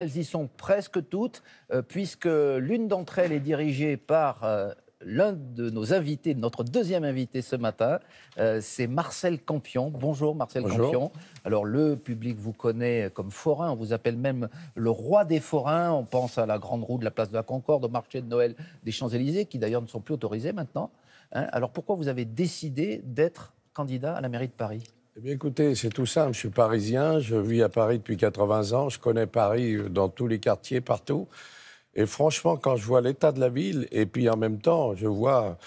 Elles y sont presque toutes, euh, puisque l'une d'entre elles est dirigée par euh, l'un de nos invités, notre deuxième invité ce matin, euh, c'est Marcel Campion. Bonjour Marcel Campion. Alors le public vous connaît comme forain, on vous appelle même le roi des forains. On pense à la grande roue de la place de la Concorde, au marché de Noël des Champs-Élysées, qui d'ailleurs ne sont plus autorisés maintenant. Hein. Alors pourquoi vous avez décidé d'être candidat à la mairie de Paris eh écoutez, c'est tout simple. Je suis parisien, je vis à Paris depuis 80 ans, je connais Paris euh, dans tous les quartiers, partout. Et franchement, quand je vois l'état de la ville, et puis en même temps, je vois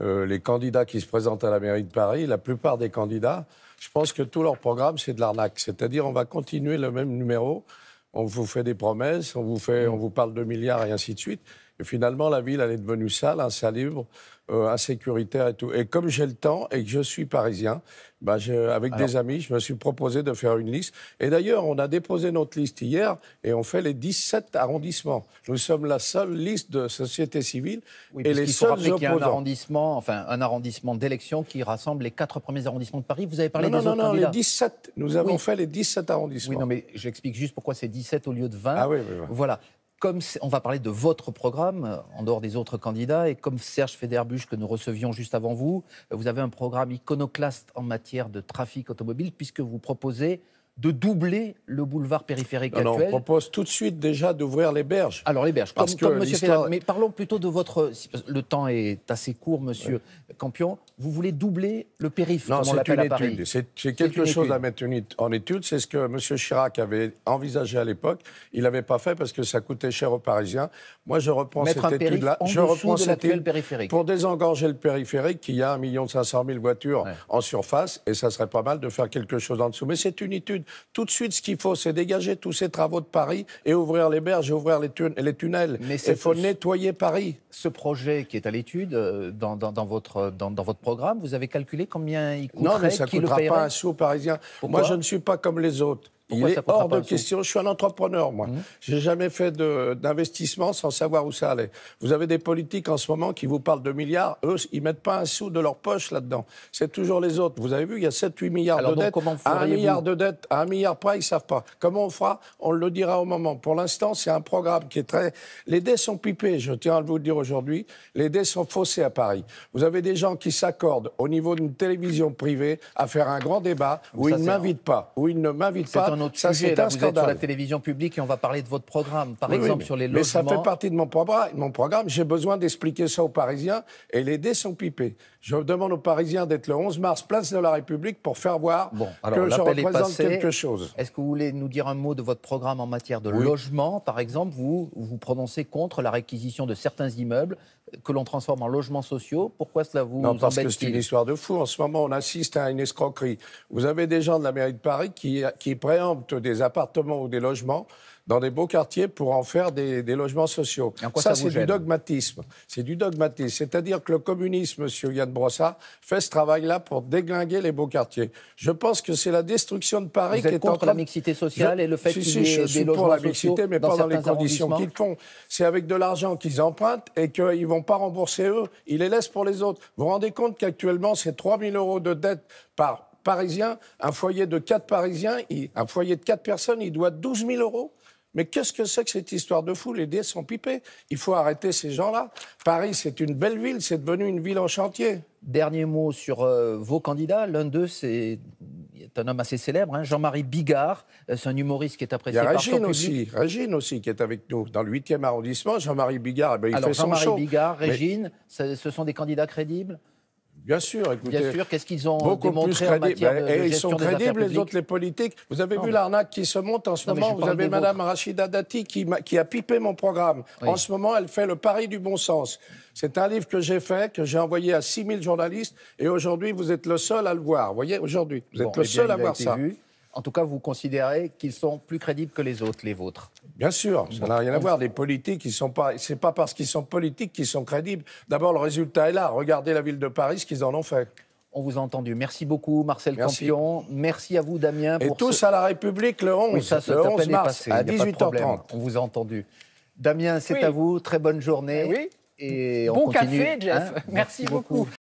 euh, les candidats qui se présentent à la mairie de Paris, la plupart des candidats, je pense que tout leur programme, c'est de l'arnaque. C'est-à-dire, on va continuer le même numéro, on vous fait des promesses, on vous, fait, on vous parle de milliards et ainsi de suite. Et finalement, la ville, elle est devenue sale, insalubre, hein, euh, insécuritaire et tout. Et comme j'ai le temps et que je suis parisien, bah, avec des amis, je me suis proposé de faire une liste. Et d'ailleurs, on a déposé notre liste hier et on fait les 17 arrondissements. Nous sommes la seule liste de société civile et les seuls opposants. y a un arrondissement, enfin un arrondissement d'élection qui rassemble les quatre premiers arrondissements de Paris. Vous avez parlé des non, non, Non, les 17. Nous avons fait les 17 arrondissements. Oui, non, mais j'explique juste pourquoi c'est 17 au lieu de 20. Ah oui, oui, oui. Voilà comme on va parler de votre programme euh, en dehors des autres candidats et comme Serge Federbuche que nous recevions juste avant vous, euh, vous avez un programme iconoclaste en matière de trafic automobile puisque vous proposez de doubler le boulevard périphérique actuel. on propose tout de suite déjà d'ouvrir les berges. Ah, alors les berges, parce que monsieur Mais parlons plutôt de votre... Le temps est assez court, monsieur Campion. Vous voulez doubler le périphérique, Non, c'est une étude. C'est quelque chose à mettre en étude. C'est ce que monsieur Chirac avait envisagé à l'époque. Il l'avait pas fait parce que ça coûtait cher aux Parisiens. Moi, je reprends cette étude-là. Je reprends de cette périphérique. pour désengorger le périphérique, qui a 1 500 000 voitures en surface. Et ça serait pas mal de faire quelque chose en dessous. Mais c'est une étude. Tout de suite, ce qu'il faut, c'est dégager tous ces travaux de Paris et ouvrir les berges et ouvrir les, tunnels. Mais il faut nettoyer Paris. Ce projet qui est à l'étude, euh, dans, votre, programme, vous avez calculé combien il coûterait Non, mais ça ne coûtera pas un sou parisien. Moi, je ne suis pas comme les autres il est hors de question. Je suis un entrepreneur, moi. Mmh. J'ai jamais fait d'investissement sans savoir où ça allait. Vous avez des politiques en ce moment qui vous parlent de milliards. Eux, ils mettent pas un sou de leur poche là-dedans. C'est toujours les autres. Vous avez vu, il y a 7-8 milliards de dettes. Comment à un milliard de dettes, à un milliard près, ils savent pas. Comment on fera On le dira au moment. Pour l'instant, c'est un programme qui est très. Les dés sont pipés. Je tiens à vous le dire aujourd'hui. Les dés sont faussés à Paris. Vous avez des gens qui s'accordent au niveau d'une télévision privée à faire un grand débat où ils ne m'invitent pas, où ils ne m'invitent pas ça, c'est un scandale. sur la télévision publique et on va parler de votre programme, par exemple, sur les logements. Mais ça fait partie de mon, programme. Mon programme. J'ai besoin d'expliquer ça aux Parisiens et les dés sont pipés. Je demande aux Parisiens d'être le 11 mars, place de la République, pour faire voir bon, alors, que je représente quelque chose. Est-ce que vous voulez nous dire un mot de votre programme en matière de logement Par exemple, vous vous prononcez contre la réquisition de certains immeubles que l'on transforme en logements sociaux. Pourquoi cela vous Non, parce que c'est une histoire de fou. En ce moment, on assiste à une escroquerie. Vous avez des gens de la mairie de Paris qui, qui préemptent des appartements ou des logements dans des beaux quartiers pour en faire des, logements sociaux. Ça, c'est du dogmatisme. C'est du dogmatisme. C'est-à-dire que le communisme, M. Yann Brossard, fait ce travail-là pour déglinguer les beaux quartiers. Je pense que c'est la destruction de Paris qui est contre la mixité sociale et le fait qu'il y ait des logements pour la mixité, mais dans pas dans les conditions qu'ils font. C'est avec de l'argent qu'ils empruntent et qu'ils ne vont pas rembourser eux, ils les laissent pour les autres. Vous vous rendez compte qu'actuellement, c'est 3 000 euros de dette par Parisien. Un foyer de 4 Parisiens, un foyer de 4 personnes, il doit 12 000 euros. Mais qu'est-ce que c'est que cette histoire de foule Les dés sont pipés. Il faut arrêter ces gens-là. Paris, c'est une belle ville, c'est devenu une ville en chantier. Dernier mot sur euh, vos candidats. L'un d'eux, c'est un homme assez célèbre, hein, Jean-Marie Bigard. Euh, c'est un humoriste qui est apprécié Il y Régine aussi, Régine aussi, qui est avec nous dans le 8e arrondissement. Jean-Marie Bigard, eh ben, il fait son show. Jean-Marie Bigard, Régine, ce sont des candidats crédibles Bien sûr, écoutez. Bien sûr, qu'est-ce qu'ils ont beaucoup démontré en matière et Ils sont crédibles, les autres, les politiques. Vous avez vu l'arnaque qui se monte en ce moment. Vous avez Mme Rachida Dati qui, a pipé mon programme. En ce moment, elle fait le pari du bon sens. C'est un livre que j'ai fait, que j'ai envoyé à 6000 journalistes, et aujourd'hui, vous êtes le seul à le voir. Vous voyez, aujourd'hui, vous êtes le eh seul à voir ça en tout cas, vous considérez qu'ils sont plus crédibles que les autres, les vôtres Bien sûr, ça n'a rien à voir. Les politiques, ce n'est pas. pas parce qu'ils sont politiques qu'ils sont crédibles. D'abord, le résultat est là. Regardez la ville de Paris, ce qu'ils en ont fait. On vous a entendu. Merci beaucoup, Marcel Campion. Merci à vous, Damien. Et tous à la République le 11, mars à 18h30. On vous a entendu. Damien, c'est à vous. Très bonne journée. Eh oui. Et on bon café, Jeff. Hein. Merci, beaucoup.